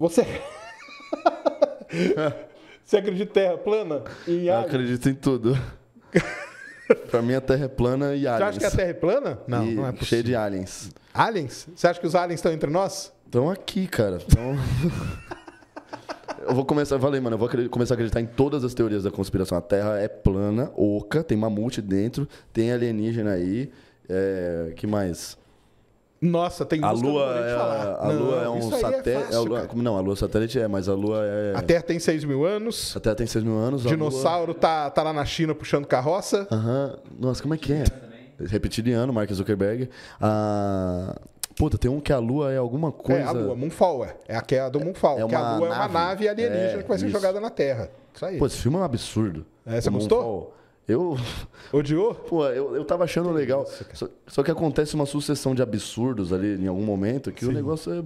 Você. Você acredita em terra plana? E Eu acredito em tudo. pra mim a terra é plana e aliens. Você acha que a terra é plana? Não, E não é possível. Cheio de aliens. Aliens? Você acha que os aliens estão entre nós? Estão aqui, cara. Então. eu vou começar, Valeu, mano, eu vou começar a acreditar em todas as teorias da conspiração. A Terra é plana, oca, tem mamute dentro, tem alienígena aí. É, que mais? Nossa, tem a lua é, A não, lua é um é satélite. É não, a lua é satélite é, mas a lua é. A Terra tem 6 mil anos. A Terra tem 6 mil anos. Dinossauro lua... tá, tá lá na China puxando carroça. Aham. Uhum. Nossa, como é que é? Reptiliano, Mark Zuckerberg. Ah, Puta, tem um que a lua é alguma coisa. É a lua, Moonfall, é. É a queda do é, Moonfall. É, é que a lua nave. é uma nave alienígena é, que vai ser isso. jogada na Terra. Isso aí. Pô, esse filme é um absurdo. É, você o gostou? Moonfall. Eu. Odiou? Pô, eu, eu tava achando legal. Só, só, que acontece uma sucessão de absurdos ali em algum momento que Sim. o negócio é,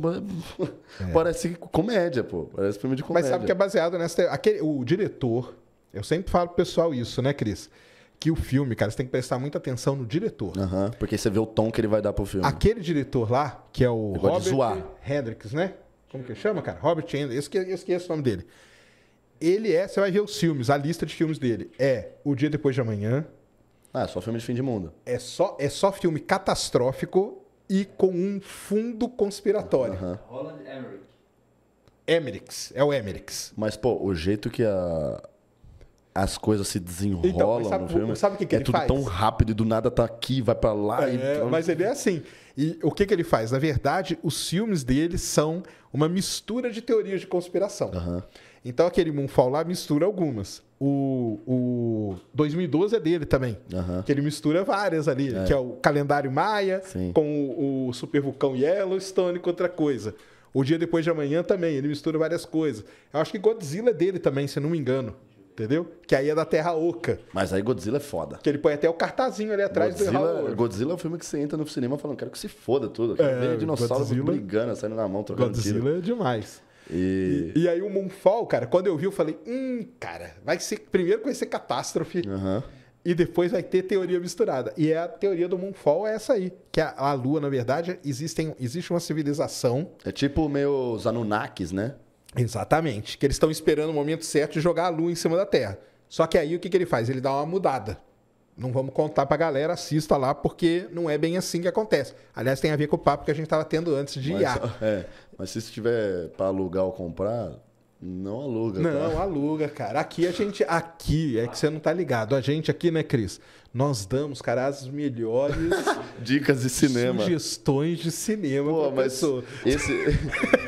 é. Parece comédia, pô. Parece filme de comédia. Mas sabe que é baseado nessa. Aquele, o diretor. Eu sempre falo pro pessoal isso, né, Cris? Que o filme, cara, você tem que prestar muita atenção no diretor. Uhum, porque você vê o tom que ele vai dar pro filme. Aquele diretor lá, que é o Robert Hendricks, né? Como que chama, cara? Robert Hendricks. Eu esqueço, eu é esqueço o nome dele ele é, você vai ver os filmes, a lista de filmes dele é O Dia Depois de Amanhã. Ah, é só filme de fim de mundo. É só, é só filme catastrófico e com um fundo conspiratório. Uhum. Roland Emmerich. Emerix, é o Emerix. Mas, pô, o jeito que a, as coisas se desenrolam então, sabe, no filme. Sabe o que, que é ele tudo tão rápido e do nada tá aqui, vai para lá. É, e... É, mas ele é assim. E o que, que ele faz? Na verdade, os filmes dele são uma mistura de teorias de conspiração. Uhum. Então aquele Moonfall lá mistura algumas. O, o 2012 é dele também, uhum. que ele mistura várias ali, é. que é o calendário maia Sim. com o, o supervulcão Yellowstone com é outra coisa. O dia depois de amanhã também, ele mistura várias coisas. Eu acho que Godzilla é dele também, se não me engano. Entendeu? Que aí é da Terra Oca. Mas aí Godzilla é foda. Que ele põe até o cartazinho ali atrás Godzilla, do Godzilla é um filme que você entra no cinema falando, quero que se foda tudo. Quero é, dinossauros dinossauro Godzilla, brigando, saindo na mão, trocando Godzilla tiro. é demais. E... e... e aí o Moonfall, cara, quando eu vi, eu falei, hum, cara, vai ser. Primeiro vai ser catástrofe. Uhum. E depois vai ter teoria misturada. E é a teoria do Moonfall é essa aí. Que a, a Lua, na verdade, existem, existe uma civilização. É tipo meio os Anunnakis, né? Exatamente. Que eles estão esperando o momento certo de jogar a Lua em cima da Terra. Só que aí o que, que ele faz? Ele dá uma mudada. Não vamos contar pra galera, assista lá, porque não é bem assim que acontece. Aliás, tem a ver com o papo que a gente estava tendo antes de mas, IA. É, mas se tiver para alugar ou comprar, não aluga. Tá? Não, tá? aluga, cara. Aqui a gente. Aqui é que você não tá ligado. A gente aqui, né, Cris? Nós damos, cara, as melhores. Dicas de cinema. Sugestões de cinema. Pô, mas. Pessoa. Esse.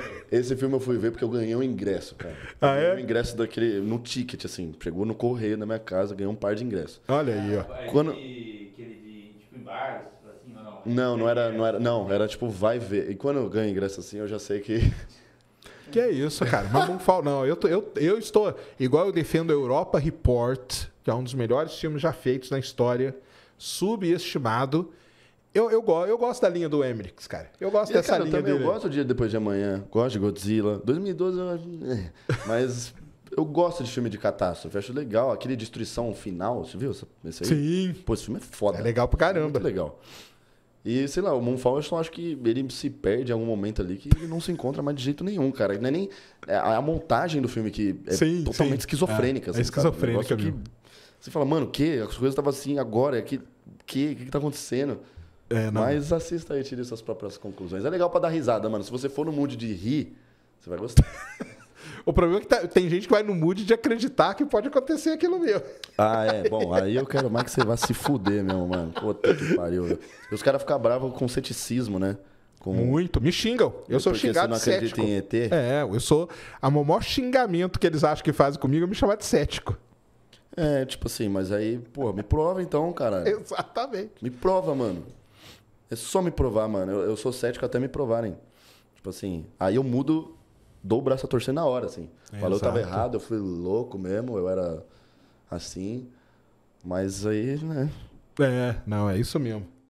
Esse filme eu fui ver porque eu ganhei um ingresso, cara. Ah, é? Um ingresso daquele. no ticket, assim. Chegou no correio na minha casa, ganhei um par de ingressos. Olha aí, ó. Quando... Aquele de. tipo, em bares. Assim, não, não era, não era, não, era tipo, vai ver. E quando eu ganho ingresso assim, eu já sei que. Que é isso, cara. Mas não falo, não. Eu, tô, eu, eu estou. Igual eu defendo Europa Report, que é um dos melhores filmes já feitos na história, subestimado. Eu, eu, eu gosto da linha do Emmerich, cara. Eu gosto e, dessa cara, linha eu também, dele. Eu gosto do Dia Depois de Amanhã, gosto de Godzilla. 2012, eu... Né? mas eu gosto de filme de catástrofe, acho legal. Aquele Destruição Final, você viu esse aí? Sim. Pô, esse filme é foda. É legal pra caramba. Muito legal. E, sei lá, o Moonfall, eu acho que ele se perde em algum momento ali que ele não se encontra mais de jeito nenhum, cara. Não é nem é, a, montagem do filme que é sim, totalmente sim. esquizofrênica. É, assim, é esquizofrênica, um Você fala, mano, o quê? As coisas estavam assim agora, que, que, que, que tá acontecendo? É, Mas assista aí, tire suas próprias conclusões. É legal para dar risada, mano. Se você for no mood de rir, você vai gostar. o problema é que tá, tem gente que vai no mood de acreditar que pode acontecer aquilo meu. Ah, é. Bom, aí eu quero mais que você vá se fuder, meu mano. Puta que pariu. E os caras ficam bravos com ceticismo, né? Com... Muito. Me xingam. Eu sou xingado você não cético. em ET? É, eu sou... a maior xingamento que eles acham que fazem comigo é me chamar de cético. É, tipo assim, mas aí, pô, me prova então, cara. Exatamente. Me prova, mano. É só me provar, mano. Eu, eu sou cético até me provarem. Tipo assim, aí eu mudo, dou o braço a torcer na hora, assim. É, Falou, eu tava errado, eu fui louco mesmo, eu era assim. Mas aí, né? É, não, é isso mesmo.